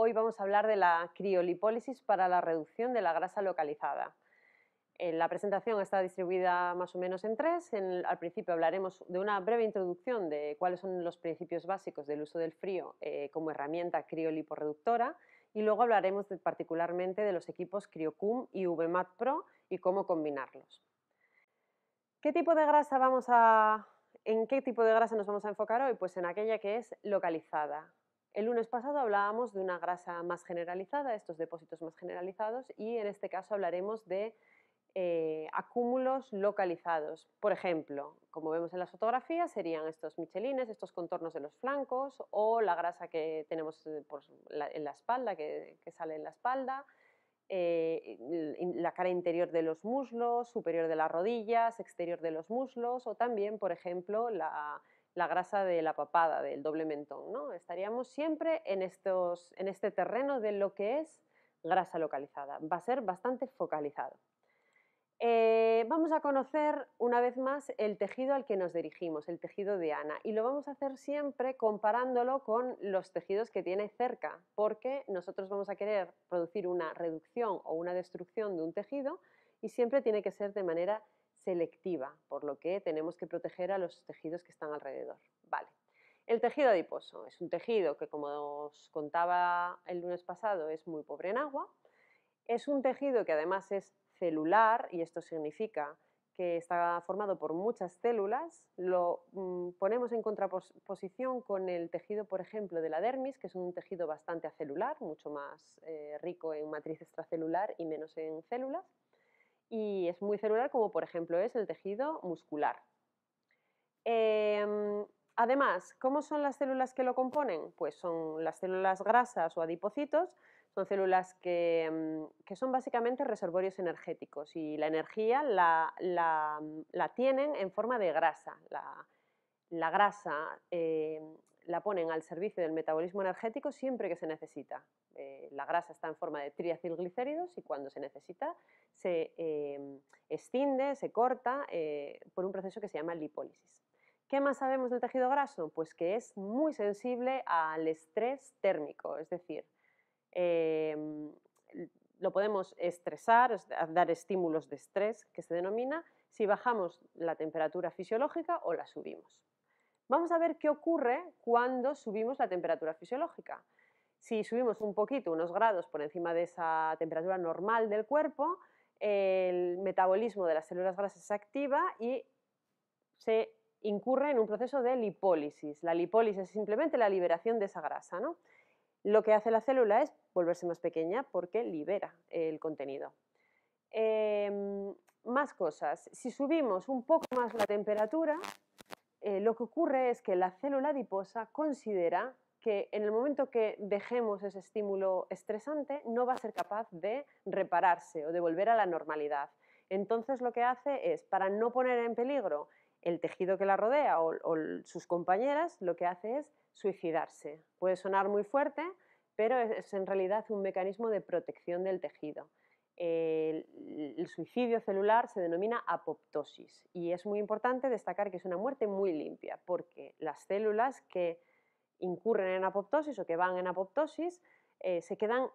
Hoy vamos a hablar de la criolipólisis para la reducción de la grasa localizada. Eh, la presentación está distribuida más o menos en tres. al principio hablaremos de una breve introducción de cuáles son los principios básicos del uso del frío eh, como herramienta crioliporeductora y luego hablaremos particularmente de los equipos CrioCum y VMAT Pro y cómo combinarlos. ¿Qué tipo de grasa vamos a, ¿En qué tipo de grasa nos vamos a enfocar hoy? Pues en aquella que es localizada. El lunes pasado hablábamos de una grasa más generalizada, estos depósitos más generalizados, y en este caso hablaremos de eh, acúmulos localizados. Por ejemplo, como vemos en las fotografías, serían estos michelines, estos contornos de los flancos, o la grasa que tenemos eh, en la espalda, que, sale en la espalda, eh, la cara interior de los muslos, superior de las rodillas, exterior de los muslos, o también, por ejemplo, la la grasa de la papada, del doble mentón. ¿no? Estaríamos siempre en, estos, en este terreno de lo que es grasa localizada. Va a ser bastante focalizado. Eh, vamos a conocer una vez más el tejido al que nos dirigimos, el tejido de Ana, y lo vamos a hacer siempre comparándolo con los tejidos que tiene cerca, porque nosotros vamos a querer producir una reducción o una destrucción de un tejido y siempre tiene que ser de manera selectiva, por lo que tenemos que proteger a los tejidos que están alrededor. Vale. El tejido adiposo es un tejido que, como os contaba el lunes pasado, es muy pobre en agua. Es un tejido que además es celular y esto significa que está formado por muchas células, lo mm, ponemos en contraposición con el tejido, por ejemplo, de la dermis, que es un tejido bastante acelular, mucho más eh, rico en matriz extracelular y menos en células y es muy celular como por ejemplo es el tejido muscular. Em, además, ¿cómo son las células que lo componen? Pues son las células grasas o adipocitos, son células que, em, son básicamente reservorios energéticos y la energía la, tienen en forma de grasa. La, grasa em, la ponen al servicio del metabolismo energético siempre que se necesita. Eh, la grasa está en forma de triacilglicéridos y cuando se necesita se em, extiende, se corta eh, por un proceso que se llama lipólisis. ¿Qué más sabemos del tejido graso? Pues que es muy sensible al estrés térmico, es decir, em, lo podemos estresar, dar estímulos de estrés que se denomina si bajamos la temperatura fisiológica o la subimos. Vamos a ver qué ocurre cuando subimos la temperatura fisiológica. Si subimos un poquito, unos grados por encima de esa temperatura normal del cuerpo, el metabolismo de las células grasas se activa y se incurre en un proceso de lipólisis. La lipólisis es simplemente la liberación de esa grasa. Lo que hace la célula es volverse más pequeña porque libera el contenido. Em, más cosas. Si subimos un poco más la temperatura, eh, lo que ocurre es que la célula adiposa considera que en el momento que dejemos ese estímulo estresante no va a ser capaz de repararse o de volver a la normalidad. Entonces lo que hace es, para no poner en peligro el tejido que la rodea o, sus compañeras, lo que hace es suicidarse. Puede sonar muy fuerte, pero es en realidad un mecanismo de protección del tejido el, suicidio celular se denomina apoptosis y es muy importante destacar que es una muerte muy limpia porque las células que incurren en apoptosis o que van en apoptosis eh, se quedan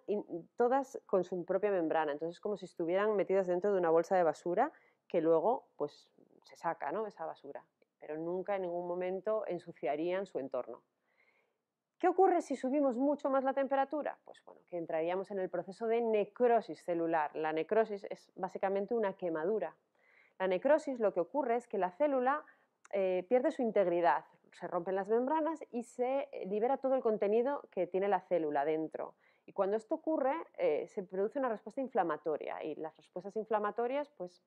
todas con su propia membrana, entonces es como si estuvieran metidas dentro de una bolsa de basura que luego pues se saca ¿no? esa basura, pero nunca en ningún momento ensuciarían su entorno. ¿Qué ocurre si subimos mucho más la temperatura? Pues bueno, que entraríamos en el proceso de necrosis celular. La necrosis es básicamente una quemadura. La necrosis lo que ocurre es que la célula eh, pierde su integridad, se rompen las membranas y se eh, libera todo el contenido que tiene la célula dentro. Y cuando esto ocurre, eh, se produce una respuesta inflamatoria y las respuestas inflamatorias, pues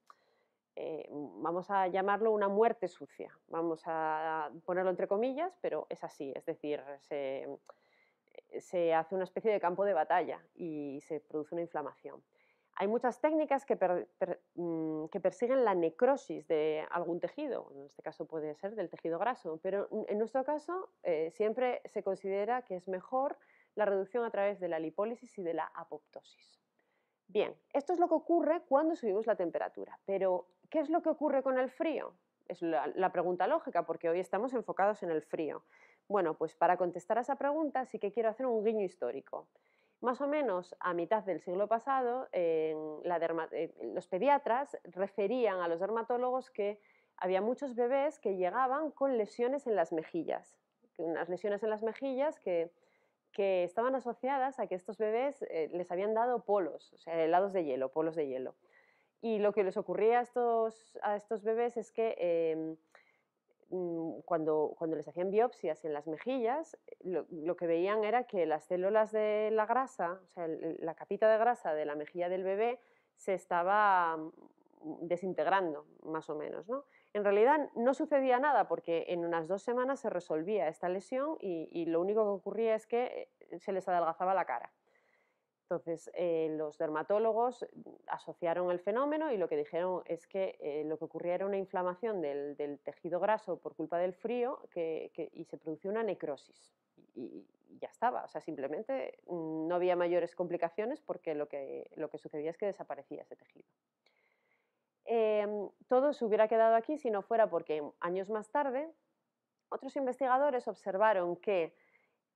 eh, vamos a llamarlo una muerte sucia, vamos a ponerlo entre comillas, pero es así, es decir, se, eh, hace una especie de campo de batalla y se produce una inflamación. Hay muchas técnicas que, mm, persiguen la necrosis de algún tejido, en este caso puede ser del tejido graso, pero en nuestro caso eh, siempre se considera que es mejor la reducción a través de la lipólisis y de la apoptosis. Bien, esto es lo que ocurre cuando subimos la temperatura, pero ¿qué es lo que ocurre con el frío? Es la, pregunta lógica, porque hoy estamos enfocados en el frío. Bueno, pues para contestar a esa pregunta sí que quiero hacer un guiño histórico. Más o menos a mitad del siglo pasado, eh, los pediatras referían a los dermatólogos que había muchos bebés que llegaban con lesiones en las mejillas, unas lesiones en las mejillas que que estaban asociadas a que estos bebés eh, les habían dado polos, o sea, helados de hielo, polos de hielo. Y lo que les ocurría a estos, bebés es que em, mm, cuando, les hacían biopsias en las mejillas, lo, que veían era que las células de la grasa, o sea, la capita de grasa de la mejilla del bebé se estaba mm, desintegrando, más o menos, ¿no? En realidad no sucedía nada porque en unas dos semanas se resolvía esta lesión y, lo único que ocurría es que eh, se les adelgazaba la cara. Entonces, eh, los dermatólogos asociaron el fenómeno y lo que dijeron es que eh, lo que ocurría era una inflamación del, tejido graso por culpa del frío y se producía una necrosis. Y, y, ya estaba, o sea, simplemente no había mayores complicaciones porque lo que, lo que sucedía es que desaparecía ese tejido. Em, todo se hubiera quedado aquí si no fuera porque años más tarde otros investigadores observaron que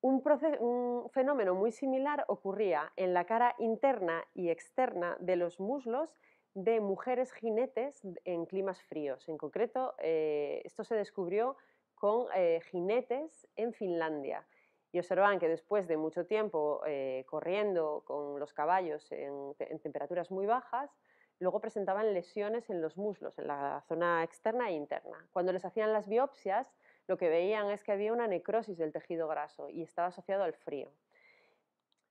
un, fenómeno muy similar ocurría en la cara interna y externa de los muslos de mujeres jinetes en climas fríos. En concreto, eh, esto se descubrió con eh, jinetes en Finlandia y observaban que después de mucho tiempo eh, corriendo con los caballos en temperaturas muy bajas, luego presentaban lesiones en los muslos, en la zona externa e interna. Cuando les hacían las biopsias, lo que veían es que había una necrosis del tejido graso y estaba asociado al frío.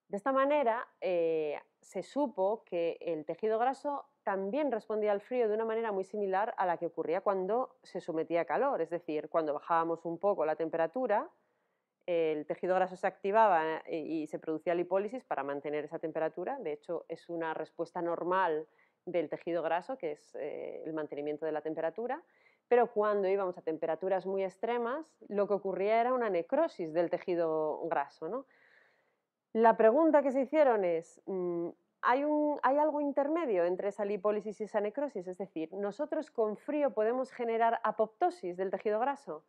De esta manera eh, se supo que el tejido graso también respondía al frío de una manera muy similar a la que ocurría cuando se sometía a calor, es decir, cuando bajábamos un poco la temperatura, el tejido graso se activaba eh, y se producía la lipólisis para mantener esa temperatura, de hecho es una respuesta normal del tejido graso, que es eh, el mantenimiento de la temperatura, pero cuando íbamos a temperaturas muy extremas, lo que ocurría era una necrosis del tejido graso. La pregunta que se hicieron es, mm, ¿hay, algo intermedio entre esa lipólisis y esa necrosis? Es decir, ¿nosotros con frío podemos generar apoptosis del tejido graso?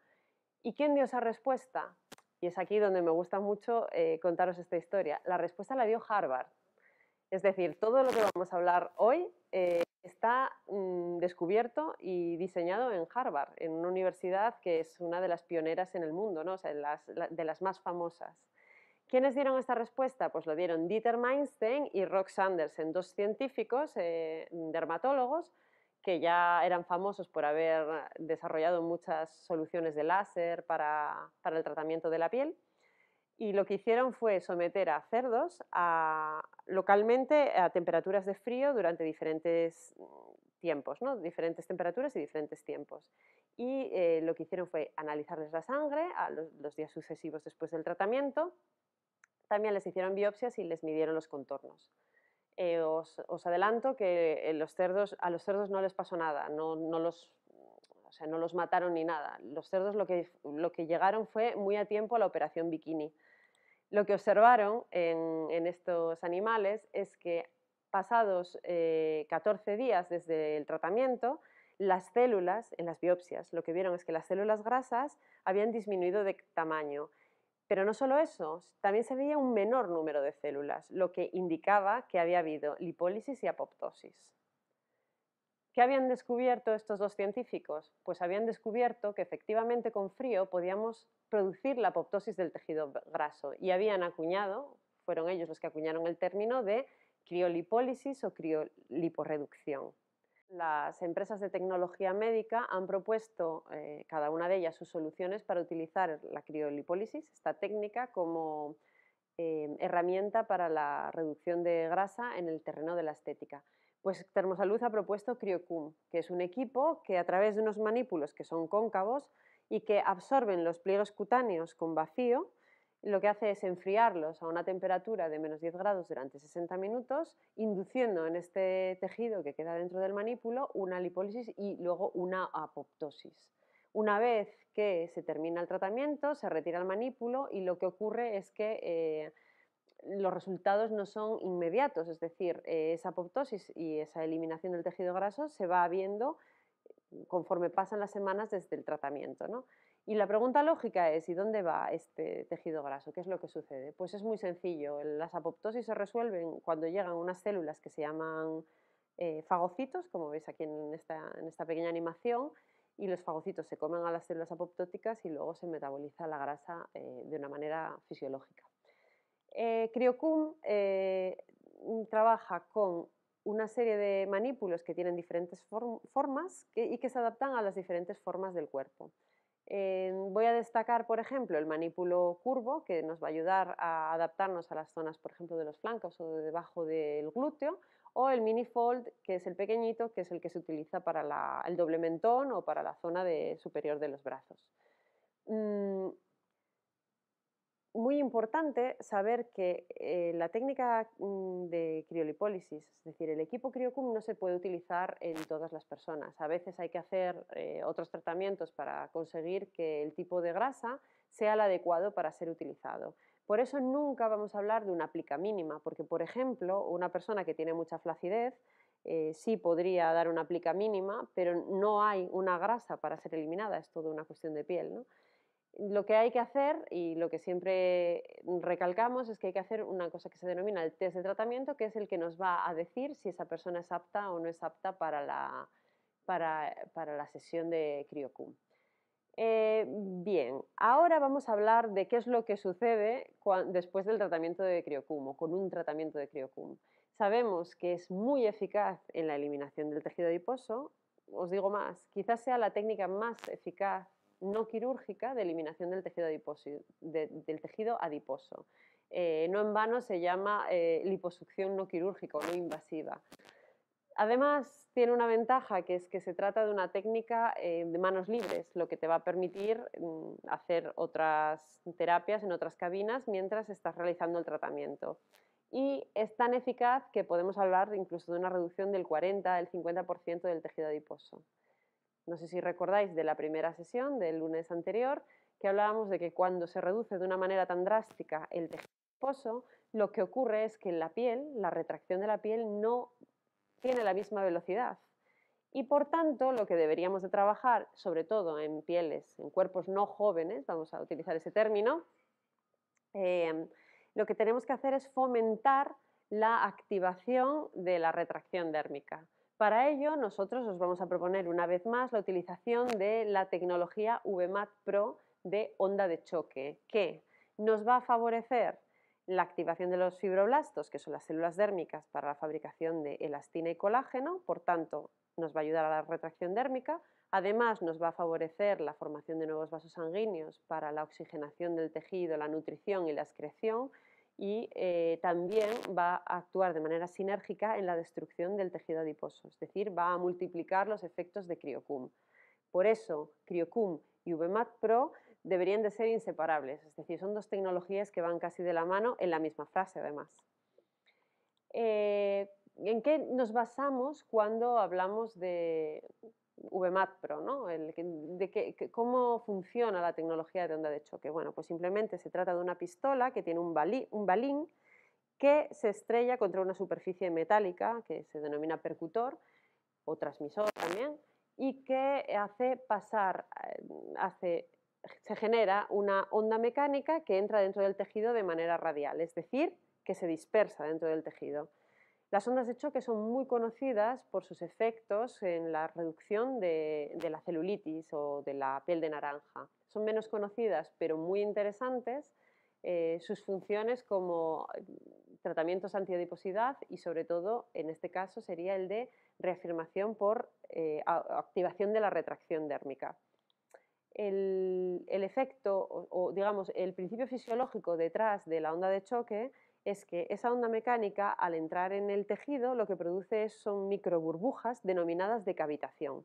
¿Y quién dio esa respuesta? Y es aquí donde me gusta mucho eh, contaros esta historia. La respuesta la dio Harvard. Es decir, todo lo que vamos a hablar hoy eh, está mm, descubierto y diseñado en Harvard, en una universidad que es una de las pioneras en el mundo, de las más famosas. ¿Quiénes dieron esta respuesta? Pues lo dieron Dieter Meinstein y Rox Sanderson, dos científicos, eh, dermatólogos, que ya eran famosos por haber desarrollado muchas soluciones de láser para el tratamiento de la piel y lo que hicieron fue someter a cerdos a, localmente a temperaturas de frío durante diferentes mm, tiempos, diferentes temperaturas y diferentes tiempos. Y eh, lo que hicieron fue analizarles la sangre a los, días sucesivos después del tratamiento, también les hicieron biopsias y les midieron los contornos. Eh, os, adelanto que eh, los cerdos, a los cerdos no les pasó nada, no, no, los, mm, o sea, no los mataron ni nada. Los cerdos lo que, lo que llegaron fue muy a tiempo a la operación bikini. Lo que observaron en, estos animales es que pasados 14 eh, días desde el tratamiento, las células, en las biopsias, lo que vieron es que las células grasas habían disminuido de tamaño. Pero no solo eso, también se veía un menor número de células, lo que indicaba que había habido lipólisis y apoptosis. ¿Qué habían descubierto estos dos científicos? Pues habían descubierto que efectivamente con frío podíamos producir la apoptosis del tejido graso y habían acuñado, fueron ellos los que acuñaron el término de criolipólisis o crioliporreducción. Las empresas de tecnología médica han propuesto eh, cada una de ellas sus soluciones para utilizar la criolipólisis, esta técnica, como eh, herramienta para la reducción de grasa en el terreno de la estética. Pues Termosalud ha propuesto Criocum, que es un equipo que a través de unos manípulos que son cóncavos y que absorben los pliegos cutáneos con vacío, lo que hace es enfriarlos a una temperatura de menos 10 grados durante 60 minutos, induciendo en este tejido que queda dentro del manípulo una lipólisis y luego una apoptosis. Una vez que se termina el tratamiento, se retira el manípulo y lo que ocurre es que eh, los resultados no son inmediatos, es decir, eh, esa apoptosis y esa eliminación del tejido graso se va viendo eh, conforme pasan las semanas desde el tratamiento. ¿no? Y la pregunta lógica es, ¿y dónde va este tejido graso? ¿Qué es lo que sucede? Pues es muy sencillo, las apoptosis se resuelven cuando llegan unas células que se llaman eh, fagocitos, como veis aquí en esta, pequeña animación, y los fagocitos se comen a las células apoptóticas y luego se metaboliza la grasa de una manera fisiológica. Eh, Criocum eh, trabaja con una serie de manípulos que tienen diferentes formas y que se adaptan a las diferentes formas del cuerpo. Eh, voy a destacar, por ejemplo, el manípulo curvo, que nos va a ayudar a adaptarnos a las zonas, por ejemplo, de los flancos o de debajo del glúteo, o el mini fold que es el pequeñito, que es el que se utiliza para el doble mentón o para la zona de, superior de los brazos. Mm, muy importante saber que eh, la técnica mm, de criolipólisis, es decir, el equipo criocum no se puede utilizar en todas las personas. A veces hay que hacer eh, otros tratamientos para conseguir que el tipo de grasa sea el adecuado para ser utilizado. Por eso nunca vamos a hablar de una aplica mínima, porque por ejemplo, una persona que tiene mucha flacidez eh, sí podría dar una aplica mínima, pero no hay una grasa para ser eliminada, es toda una cuestión de piel. ¿no? Lo que hay que hacer y lo que siempre recalcamos es que hay que hacer una cosa que se denomina el test de tratamiento, que es el que nos va a decir si esa persona es apta o no es apta para la, sesión de CrioCum. Eh, bien, ahora vamos a hablar de qué es lo que sucede después del tratamiento de criocum o con un tratamiento de criocum. Sabemos que es muy eficaz en la eliminación del tejido adiposo. Os digo más, quizás sea la técnica más eficaz no quirúrgica de eliminación del tejido adiposo. del tejido adiposo. Eh, no en vano se llama eh, liposucción no quirúrgica o no invasiva. Además, tiene una ventaja que es que se trata de una técnica eh, de manos libres, lo que te va a permitir mm, hacer otras terapias en otras cabinas mientras estás realizando el tratamiento. Y es tan eficaz que podemos hablar incluso de una reducción del 40, el 50% del tejido adiposo no sé si recordáis de la primera sesión del lunes anterior, que hablábamos de que cuando se reduce de una manera tan drástica el tejido adiposo, lo que ocurre es que la piel, la retracción de la piel no tiene la misma velocidad. Y por tanto, lo que deberíamos de trabajar, sobre todo en pieles, en cuerpos no jóvenes, vamos a utilizar ese término, em, lo que tenemos que hacer es fomentar la activación de la retracción dérmica. Para ello, nosotros os vamos a proponer una vez más la utilización de la tecnología VMAT Pro de onda de choque, que nos va a favorecer la activación de los fibroblastos, que son las células dérmicas para la fabricación de elastina y colágeno, por tanto, nos va a ayudar a la retracción dérmica, además nos va a favorecer la formación de nuevos vasos sanguíneos para la oxigenación del tejido, la nutrición y la excreción, y eh, también va a actuar de manera sinérgica en la destrucción del tejido adiposo, es decir, va a multiplicar los efectos de Criocum. Por eso, Criocum y VMAT Pro deberían de ser inseparables, es decir, son dos tecnologías que van casi de la mano en la misma frase además. Eh, ¿En qué nos basamos cuando hablamos de, VMAT Pro, ¿no? de ¿Cómo funciona la tecnología de onda de choque? Bueno, pues simplemente se trata de una pistola que tiene un, balín que se estrella contra una superficie metálica que se denomina percutor o transmisor también y que hace pasar, eh, se genera una onda mecánica que entra dentro del tejido de manera radial, es decir, que se dispersa dentro del tejido. Las ondas de choque son muy conocidas por sus efectos en la reducción de, la celulitis o de la piel de naranja. Son menos conocidas pero muy interesantes eh, sus funciones como mm, tratamientos antiadiposidad y sobre todo en este caso sería el de reafirmación por eh, activación de la retracción dérmica. El, efecto o digamos el principio fisiológico detrás de la onda de choque es que esa onda mecánica, al entrar en el tejido, lo que produce son microburbujas denominadas de cavitación.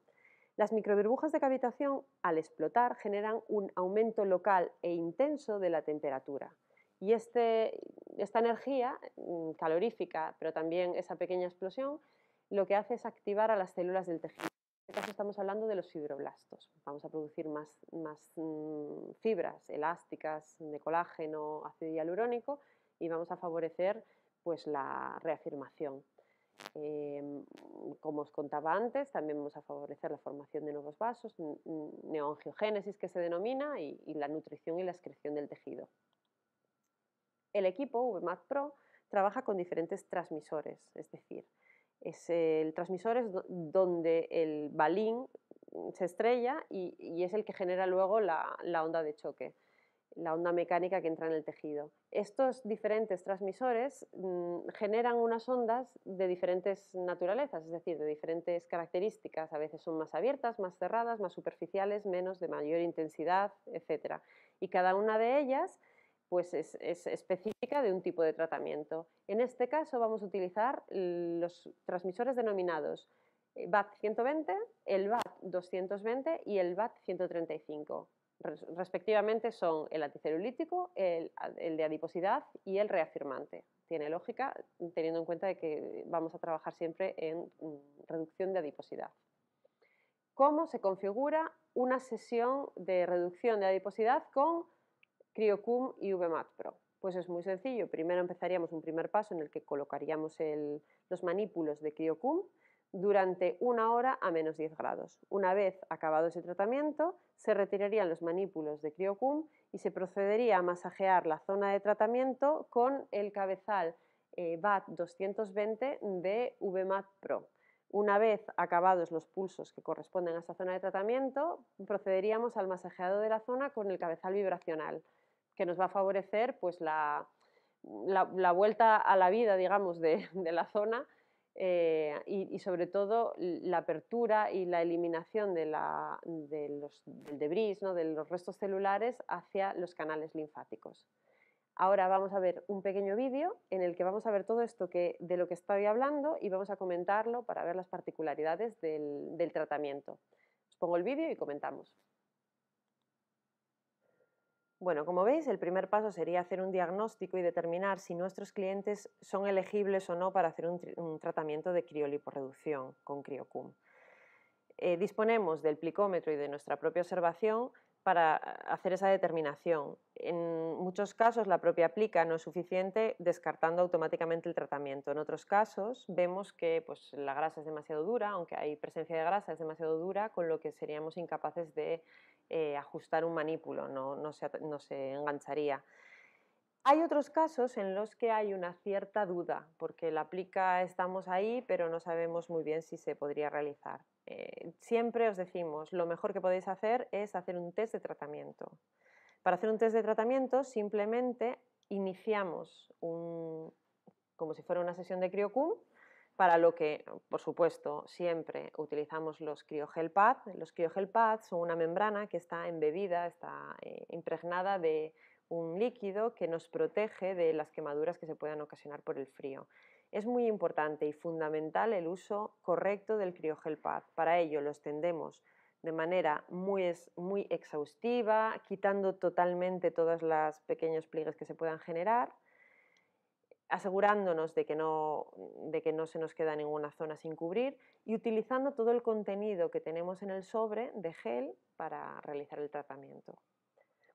Las microburbujas de cavitación, al explotar, generan un aumento local e intenso de la temperatura. Y este, esta energía mm, calorífica, pero también esa pequeña explosión, lo que hace es activar a las células del tejido. En este caso estamos hablando de los fibroblastos. Vamos a producir más, mm, fibras elásticas de colágeno, ácido hialurónico, y vamos a favorecer pues, la reafirmación. Em, como os contaba antes, también vamos a favorecer la formación de nuevos vasos, neongiogénesis que se denomina, y, la nutrición y la excreción del tejido. El equipo VMAT Pro trabaja con diferentes transmisores, es decir, es el transmisor es donde el balín se estrella y, es el que genera luego la onda de choque la onda mecánica que entra en el tejido. Estos diferentes transmisores mm, generan unas ondas de diferentes naturalezas, es decir, de diferentes características. A veces son más abiertas, más cerradas, más superficiales, menos, de mayor intensidad, etc. Y cada una de ellas pues es, es, específica de un tipo de tratamiento. En este caso vamos a utilizar los transmisores denominados eh, BAT 120, el BAT 220 y el BAT 135 respectivamente son el anticelulítico, el, de adiposidad y el reafirmante. Tiene lógica teniendo en cuenta de que vamos a trabajar siempre en mm, reducción de adiposidad. ¿Cómo se configura una sesión de reducción de adiposidad con Criocum y VMAT Pro? Pues es muy sencillo. Primero empezaríamos un primer paso en el que colocaríamos los manípulos de Criocum durante una hora a menos 10 grados. Una vez acabado ese tratamiento, se retirarían los manípulos de Criocum y se procedería a masajear la zona de tratamiento con el cabezal eh, VAT 220 de VMAT Pro. Una vez acabados los pulsos que corresponden a esa zona de tratamiento, procederíamos al masajeado de la zona con el cabezal vibracional, que nos va a favorecer pues, la, vuelta a la vida digamos, de la zona eh, y, sobre todo la apertura y la eliminación de, los, del debris, de los restos celulares hacia los canales linfáticos. Ahora vamos a ver un pequeño vídeo en el que vamos a ver todo esto de lo que estoy hablando y vamos a comentarlo para ver las particularidades del, del tratamiento. Os pongo el vídeo y comentamos. Bueno, como veis, el primer paso sería hacer un diagnóstico y determinar si nuestros clientes son elegibles o no para hacer un, tratamiento de crioliporreducción con CrioCum. Eh, disponemos del plicómetro y de nuestra propia observación para hacer esa determinación. En muchos casos la propia plica no es suficiente descartando automáticamente el tratamiento. En otros casos vemos que pues, la grasa es demasiado dura, aunque hay presencia de grasa es demasiado dura, con lo que seríamos incapaces de eh, ajustar un manípulo, no, se, engancharía. Hay otros casos en los que hay una cierta duda, porque la aplica, estamos ahí, pero no sabemos muy bien si se podría realizar. Eh, siempre os decimos, lo mejor que podéis hacer es hacer un test de tratamiento. Para hacer un test de tratamiento simplemente iniciamos un, como si fuera una sesión de criocum, para lo que, por supuesto, siempre utilizamos los criogel pads. Los criogel pads son una membrana que está embebida, está eh, impregnada de un líquido que nos protege de las quemaduras que se puedan ocasionar por el frío. Es muy importante y fundamental el uso correcto del criogel pad. Para ello lo extendemos de manera muy, muy exhaustiva, quitando totalmente todas las pequeños pliegues que se puedan generar asegurándonos de que, no, se nos queda ninguna zona sin cubrir y utilizando todo el contenido que tenemos en el sobre de gel para realizar el tratamiento.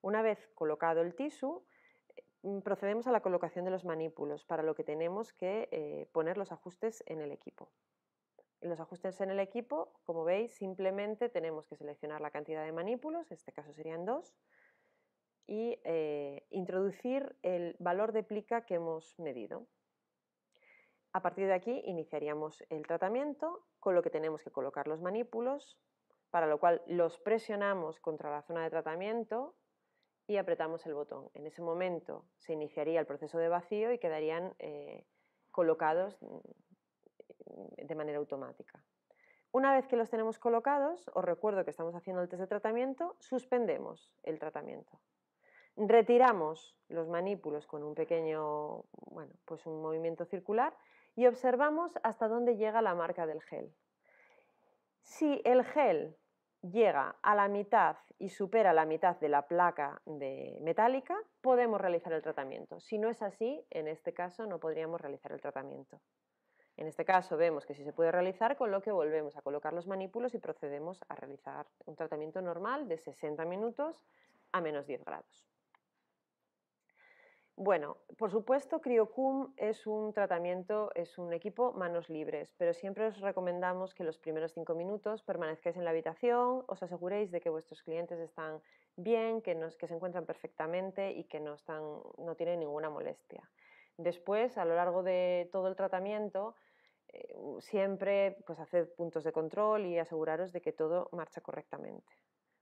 Una vez colocado el tisu, eh, procedemos a la colocación de los manípulos, para lo que tenemos que eh, poner los ajustes en el equipo. los ajustes en el equipo, como veis, simplemente tenemos que seleccionar la cantidad de manípulos, en este caso serían dos, y eh, introducir el valor de plica que hemos medido. A partir de aquí iniciaríamos el tratamiento, con lo que tenemos que colocar los manípulos, para lo cual los presionamos contra la zona de tratamiento y apretamos el botón. En ese momento se iniciaría el proceso de vacío y quedarían eh, colocados mm, de manera automática. Una vez que los tenemos colocados, os recuerdo que estamos haciendo el test de tratamiento, suspendemos el tratamiento. Retiramos los manípulos con un pequeño, bueno, pues un movimiento circular y observamos hasta dónde llega la marca del gel. Si el gel llega a la mitad y supera la mitad de la placa de metálica, podemos realizar el tratamiento. Si no es así, en este caso no podríamos realizar el tratamiento. En este caso vemos que sí se puede realizar, con lo que volvemos a colocar los manípulos y procedemos a realizar un tratamiento normal de 60 minutos a menos 10 grados. Bueno, por supuesto, Criocum es un tratamiento, es un equipo manos libres, pero siempre os recomendamos que los primeros cinco minutos permanezcáis en la habitación, os aseguréis de que vuestros clientes están bien, que, se encuentran perfectamente y que no, tienen ninguna molestia. Después, a lo largo de todo el tratamiento, eh, siempre pues, haced puntos de control y aseguraros de que todo marcha correctamente.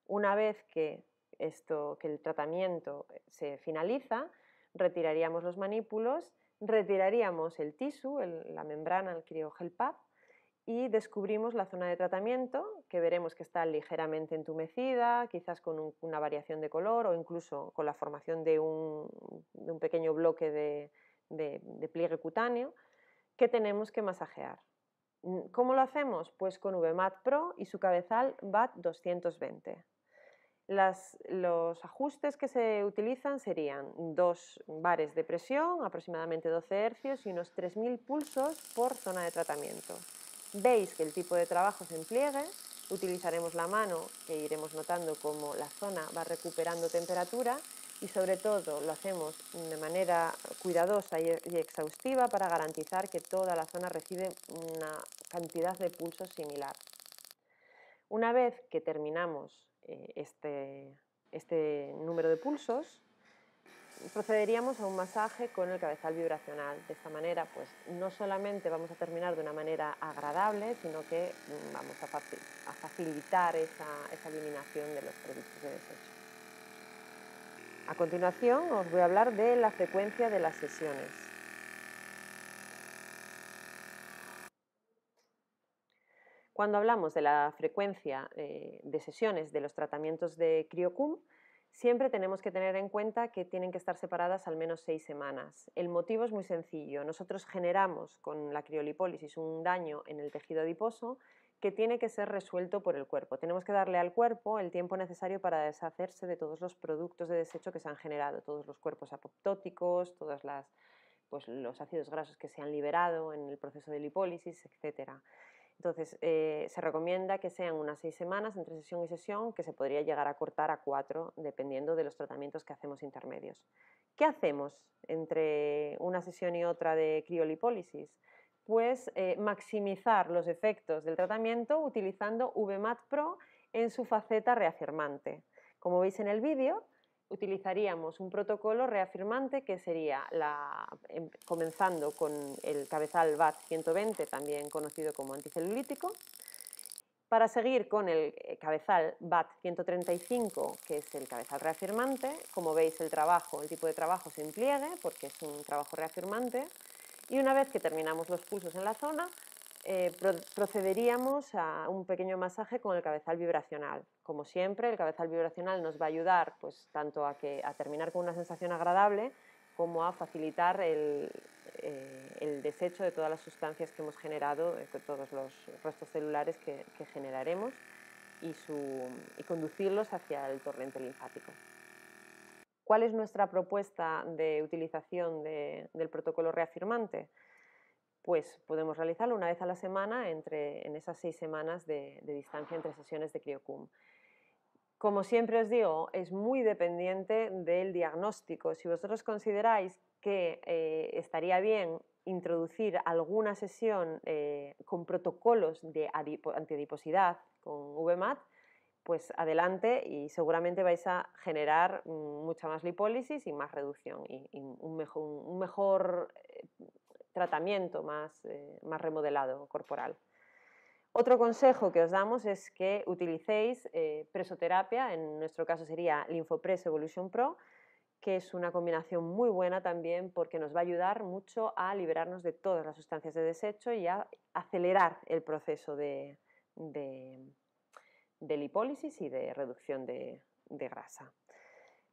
Una vez que el tratamiento se finaliza, retiraríamos los manípulos, retiraríamos el tisu, la membrana, el criogel y descubrimos la zona de tratamiento, que veremos que está ligeramente entumecida, quizás con una variación de color o incluso con la formación de un, pequeño bloque de, de pliegue cutáneo, que tenemos que masajear. ¿Cómo lo hacemos? Pues con VMAT Pro y su cabezal VAT 220 los ajustes que se utilizan serían dos bares de presión, aproximadamente 12 hercios y unos 3.000 pulsos por zona de tratamiento. Veis que el tipo de trabajo se empliegue, utilizaremos la mano e iremos notando cómo la zona va recuperando temperatura y sobre todo lo hacemos de manera cuidadosa y exhaustiva para garantizar que toda la zona recibe una cantidad de pulsos similar. Una vez que terminamos eh, este, este número de pulsos, procederíamos a un masaje con el cabezal vibracional. De esta manera, pues no solamente vamos a terminar de una manera agradable, sino que mm, vamos a, facilitar esa, eliminación de los productos de desecho. A continuación os voy a hablar de la frecuencia de las sesiones. Cuando hablamos de la frecuencia eh, de sesiones de los tratamientos de CrioCum, siempre tenemos que tener en cuenta que tienen que estar separadas al menos seis semanas. El motivo es muy sencillo. Nosotros generamos con la criolipólisis un daño en el tejido adiposo que tiene que ser resuelto por el cuerpo. Tenemos que darle al cuerpo el tiempo necesario para deshacerse de todos los productos de desecho que se han generado, todos los cuerpos apoptóticos, todos pues, los ácidos grasos que se han liberado en el proceso de lipólisis, etcétera. Entonces, eh, se recomienda que sean unas seis semanas entre sesión y sesión, que se podría llegar a cortar a cuatro, dependiendo de los tratamientos que hacemos intermedios. ¿Qué hacemos entre una sesión y otra de criolipólisis? Pues eh, maximizar los efectos del tratamiento utilizando VMAT Pro en su faceta reafirmante. Como veis en el vídeo, utilizaríamos un protocolo reafirmante que sería, em, comenzando con el cabezal BAT 120, también conocido como anticelulítico, para seguir con el eh, cabezal BAT 135, que es el cabezal reafirmante, como veis el trabajo, el tipo de trabajo se impliegue porque es un trabajo reafirmante, y una vez que terminamos los pulsos en la zona, eh, procederíamos a un pequeño masaje con el cabezal vibracional. Como siempre, el cabezal vibracional nos va a ayudar pues, tanto a, que, a terminar con una sensación agradable como a facilitar el, eh, desecho de todas las sustancias que hemos generado, eh, de todos los restos celulares que, generaremos y, conducirlos hacia el torrente linfático. ¿Cuál es nuestra propuesta de utilización del protocolo reafirmante? pues podemos realizarlo una vez a la semana entre, en esas seis semanas de, distancia entre sesiones de Criocum. Como siempre os digo, es muy dependiente del diagnóstico. Si vosotros consideráis que eh, estaría bien introducir alguna sesión eh, con protocolos de antiadiposidad con VMAT, pues adelante y seguramente vais a generar mm, mucha más lipólisis y más reducción y, un, mejor, un eh, mejor tratamiento eh, más, remodelado corporal. Otro consejo que os damos es que utilicéis eh, presoterapia, en nuestro caso sería Linfopress Evolution Pro, que es una combinación muy buena también porque nos va a ayudar mucho a liberarnos de todas las sustancias de desecho y a acelerar el proceso de, de, lipólisis y de reducción de grasa.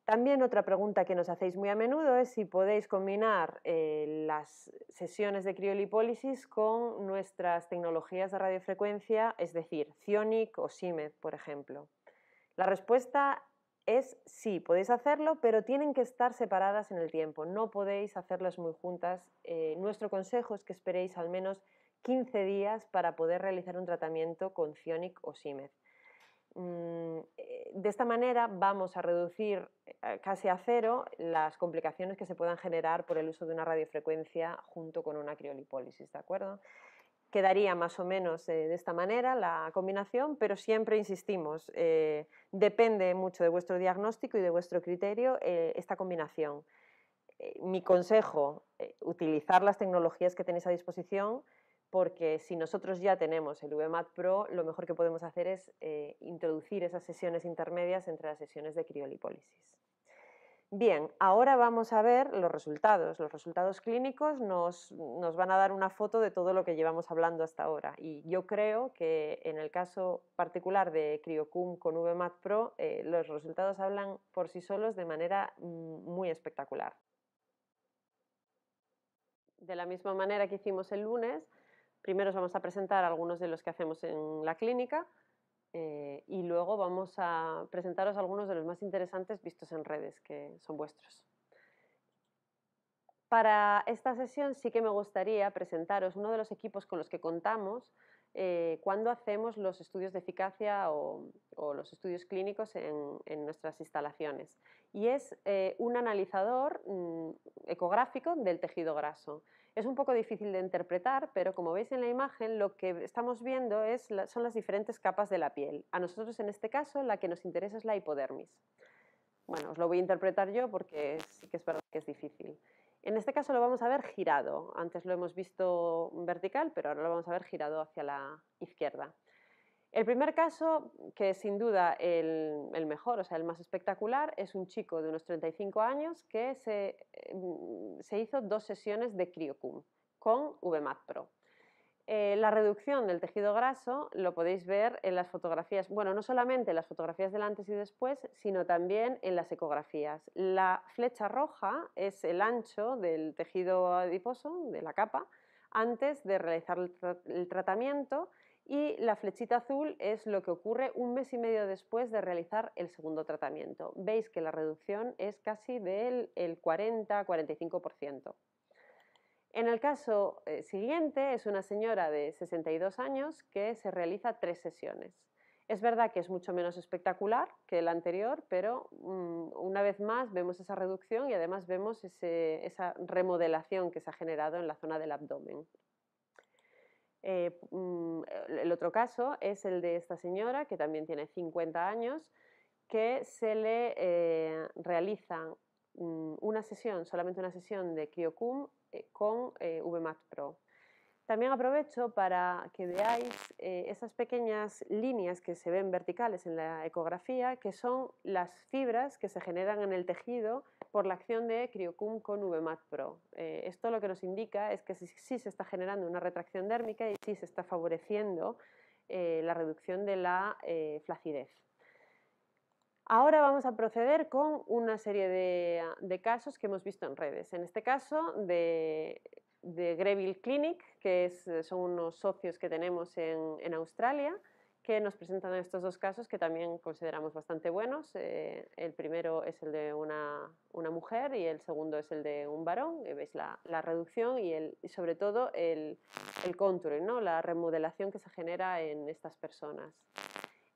También otra pregunta que nos hacéis muy a menudo es si podéis combinar eh, las sesiones de criolipólisis con nuestras tecnologías de radiofrecuencia, es decir, Cionic o SIMED, por ejemplo. La respuesta es sí, podéis hacerlo, pero tienen que estar separadas en el tiempo, no podéis hacerlas muy juntas. Eh, nuestro consejo es que esperéis al menos 15 días para poder realizar un tratamiento con Cionic o SIMED. Mm, eh, de esta manera vamos a reducir eh, casi a cero las complicaciones que se puedan generar por el uso de una radiofrecuencia junto con una criolipólisis, ¿de acuerdo? Quedaría más o menos eh, de esta manera la combinación, pero siempre insistimos, depende mucho de vuestro diagnóstico y de vuestro criterio esta combinación. mi consejo, utilizar las tecnologías que tenéis a disposición, porque si nosotros ya tenemos el VMAT Pro, lo mejor que podemos hacer es eh, introducir esas sesiones intermedias entre las sesiones de criolipólisis. Bien, ahora vamos a ver los resultados. Los resultados clínicos nos, van a dar una foto de todo lo que llevamos hablando hasta ahora y yo creo que en el caso particular de Criocum con VMAT Pro eh, los resultados hablan por sí solos de manera mm, muy espectacular. De la misma manera que hicimos el lunes, Primero os vamos a presentar algunos de los que hacemos en la clínica eh, y luego vamos a presentaros algunos de los más interesantes vistos en redes, que son vuestros. Para esta sesión sí que me gustaría presentaros uno de los equipos con los que contamos eh, cuando hacemos los estudios de eficacia o, los estudios clínicos en, nuestras instalaciones. Y es eh, un analizador mm, ecográfico del tejido graso. Es un poco difícil de interpretar, pero como veis en la imagen, lo que estamos viendo son las diferentes capas de la piel. A nosotros en este caso la que nos interesa es la hipodermis. Bueno, os lo voy a interpretar yo porque sí que es verdad que es difícil. En este caso lo vamos a ver girado. Antes lo hemos visto vertical, pero ahora lo vamos a ver girado hacia la izquierda. El primer caso, que es sin duda el, mejor, o sea, el más espectacular, es un chico de unos 35 años que em, se, hizo dos sesiones de Criocum con VMAT Pro. Eh, la reducción del tejido graso lo podéis ver en las fotografías, bueno, no solamente en las fotografías del antes y después, sino también en las ecografías. La flecha roja es el ancho del tejido adiposo, de la capa, antes de realizar el tratamiento y la flechita azul es lo que ocurre un mes y medio después de realizar el segundo tratamiento. Veis que la reducción es casi del 40-45%. En el caso eh, siguiente es una señora de 62 años que se realiza tres sesiones. Es verdad que es mucho menos espectacular que el anterior, pero mm, una vez más vemos esa reducción y además vemos esa remodelación que se ha generado en la zona del abdomen. Eh, mm, el otro caso es el de esta señora, que también tiene 50 años, que se le eh, realiza mm, una sesión, solamente una sesión de Cryocum eh, con VMAT Pro. También aprovecho para que veáis eh, esas pequeñas líneas que se ven verticales en la ecografía, que son las fibras que se generan en el tejido por la acción de Criocum con VMAT Pro. Eh, esto lo que nos indica es que sí, se está generando una retracción dérmica y sí se está favoreciendo eh, la reducción de la flacidez. Ahora vamos a proceder con una serie de casos que hemos visto en redes. En este caso, de de Greville Clinic, que eh, son unos socios que tenemos en, en, Australia, que nos presentan estos dos casos que también consideramos bastante buenos. Eh, el primero es el de una, una, mujer y el segundo es el de un varón. veis la, la, reducción y, el, sobre todo el, el contouring, ¿no? la remodelación que se genera en estas personas.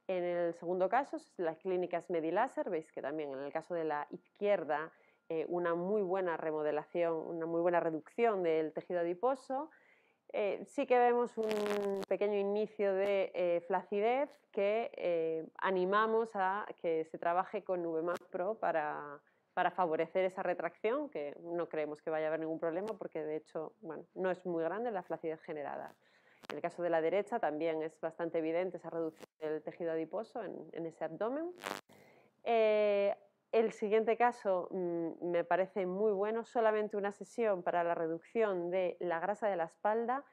En el segundo caso, las clínicas Medilaser, veis que también en el caso de la izquierda eh, una muy buena remodelación, una muy buena reducción del tejido adiposo. Eh, sí que vemos un pequeño inicio de eh, flacidez que animamos a que se trabaje con VMAX Pro para, para favorecer esa retracción, que no creemos que vaya a haber ningún problema porque de hecho no es muy grande la flacidez generada. En el caso de la derecha también es bastante evidente esa reducción del tejido adiposo en, ese abdomen. El siguiente caso mm, me parece muy bueno, solamente una sesión para la reducción de la grasa de la espalda.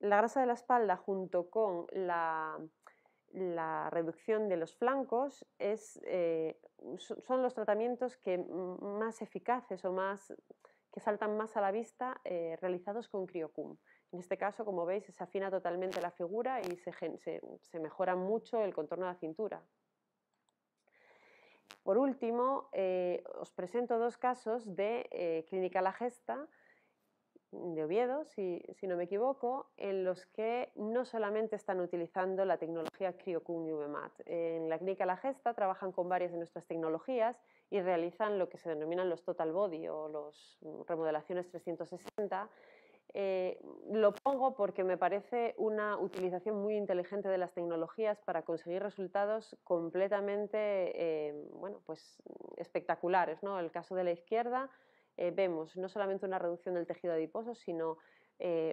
La grasa de la espalda junto con la, reducción de los flancos eh, son los tratamientos que más eficaces o más que saltan más a la vista eh, realizados con criocum. En este caso, como veis, se afina totalmente la figura y se, se mejora mucho el contorno de la cintura. Por último, eh, os presento dos casos de eh, Clínica La Gesta de Oviedo, si, no me equivoco, en los que no solamente están utilizando la tecnología Criocum y En la Clínica La Gesta trabajan con varias de nuestras tecnologías y realizan lo que se denominan los total body o las mm, remodelaciones 360 eh, lo pongo porque me parece una utilización muy inteligente de las tecnologías para conseguir resultados completamente eh, bueno, pues espectaculares. ¿no? El caso de la izquierda eh, vemos no solamente una reducción del tejido adiposo, sino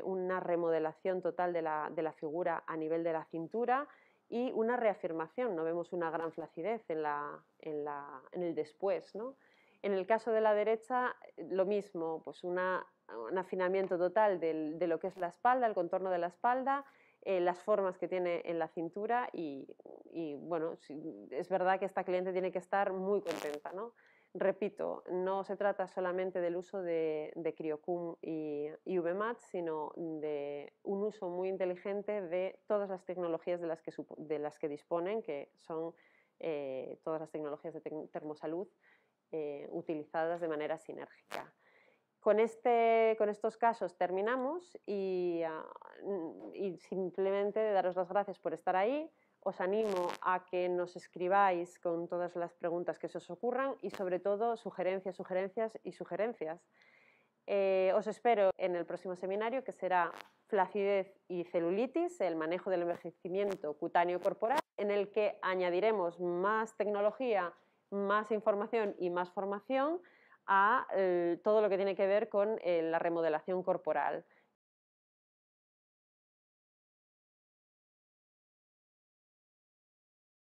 una remodelación total de la, figura a nivel de la cintura y una reafirmación, no vemos una gran flacidez en, la, en, el después. ¿no? En el caso de la derecha, lo mismo, pues una un afinamiento total de lo que es la espalda, el contorno de la espalda, eh, las formas que tiene en la cintura y, bueno, es verdad que esta cliente tiene que estar muy contenta, Repito, no se trata solamente del uso de, Criocum y, y, VMAT, sino de un uso muy inteligente de todas las tecnologías de las que, disponen, que son eh, todas las tecnologías de termosalud eh, utilizadas de manera sinérgica. Este, con, estos casos terminamos ah, y, simplemente daros las gracias por estar ahí. Os animo a que nos escribáis con todas las preguntas que se os ocurran y sobre todo sugerencias, sugerencias y sugerencias. Eh, os espero en el próximo seminario que será Flacidez y celulitis, el manejo del envejecimiento cutáneo corporal, en el que añadiremos más tecnología, más información y más formación a eh, todo lo que tiene que ver con eh, la remodelación corporal.